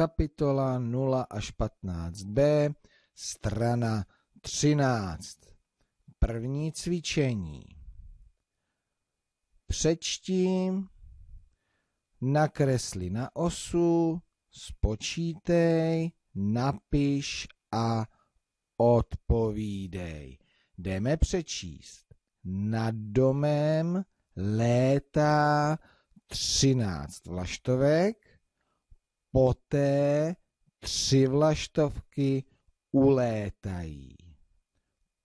kapitola 0 až 15b, strana 13. První cvičení. Přečti, nakresli na osu, spočítej, napiš a odpovídej. Jdeme přečíst. Nad domem létá 13 vlaštovek, Poté tři vlaštovky ulétají.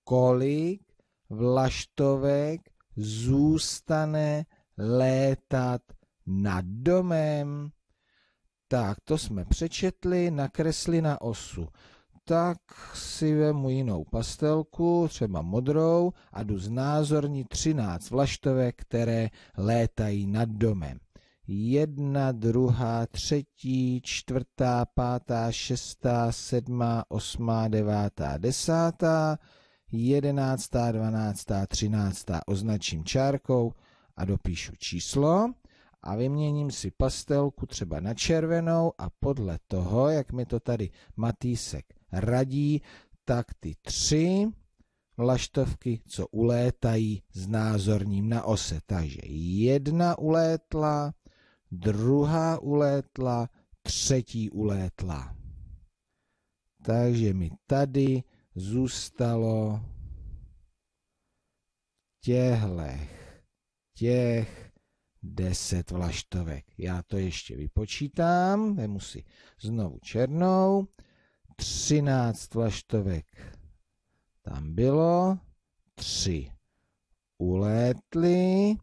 Kolik vlaštovek zůstane létat nad domem? Tak, to jsme přečetli, nakresli na osu. Tak si vemu jinou pastelku, třeba modrou, a jdu znázorní 13 vlaštovek, které létají nad domem jedna, druhá, třetí, čtvrtá, pátá, šestá, sedmá, osmá, devátá, desátá, jedenáctá, dvanáctá, třináctá. Označím čárkou a dopíšu číslo a vyměním si pastelku třeba na červenou a podle toho, jak mi to tady Matýsek radí, tak ty tři laštovky, co ulétají, znázorním na ose. Takže jedna ulétla, druhá ulétla, třetí ulétla. Takže mi tady zůstalo těhlech, těch deset vlaštovek. Já to ještě vypočítám, vemu si znovu černou. třináct vlaštovek tam bylo, tři. ulétly,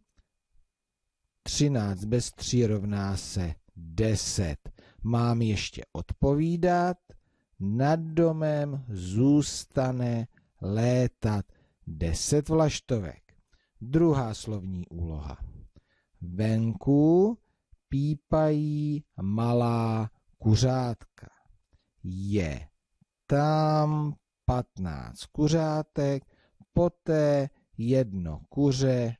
13 bez 3 rovná se 10. Mám ještě odpovídat. Nad domem zůstane létat 10 vlaštovek. Druhá slovní úloha. Venku pípají malá kuřátka. Je tam 15 kuřátek, poté jedno kuře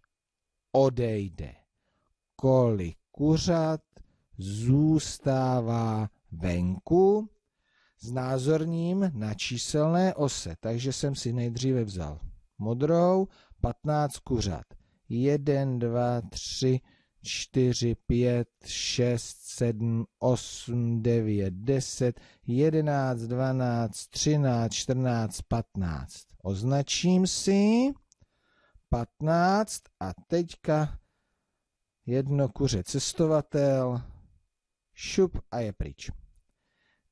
odejde kolik kuřat zůstává venku, s názorním na číselné ose, takže jsem si nejdříve vzal modrou, 15 kuřat. 1, 2, 3, 4, 5, 6, 7, 8, 9, 10, 11, 12, 13, 14, 15. Označím si 15 a teďka jedno kuře cestovatel, šup a je pryč.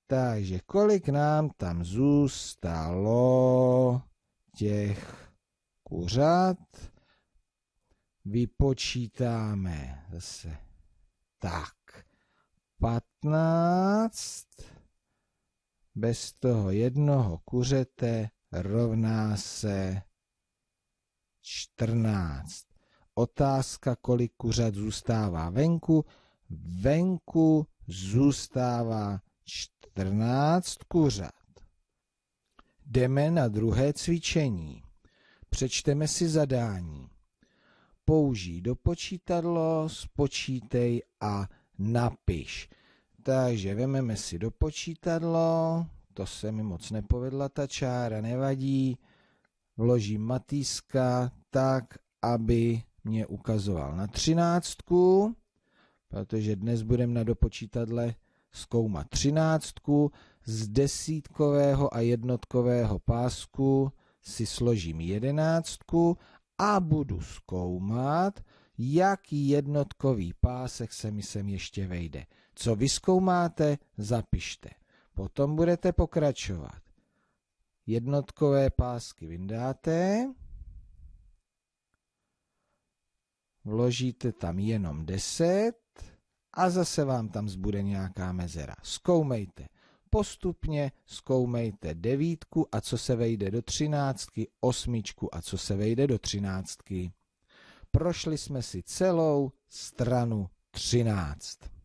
Takže kolik nám tam zůstalo těch kuřat? Vypočítáme zase. Tak, 15 bez toho jednoho kuřete rovná se 14. Otázka, kolik kuřat zůstává venku. Venku zůstává 14 kuřat. Jdeme na druhé cvičení. Přečteme si zadání. Použij do počítadlo, spočítej a napiš. Takže vememe si do počítadlo, to se mi moc nepovedla ta čára, nevadí. Vložím matýska tak, aby mě ukazoval na třináctku, protože dnes budeme na dopočítadle zkoumat třináctku. Z desítkového a jednotkového pásku si složím jedenáctku a budu zkoumat, jaký jednotkový pásek se mi sem ještě vejde. Co vyskoumáte, zapište. Potom budete pokračovat. Jednotkové pásky vyndáte. vložíte tam jenom 10 a zase vám tam zbude nějaká mezera. Zkoumejte. Postupně zkoumejte devítku a co se vejde do třináctky, osmičku a co se vejde do třináctky. Prošli jsme si celou stranu 13.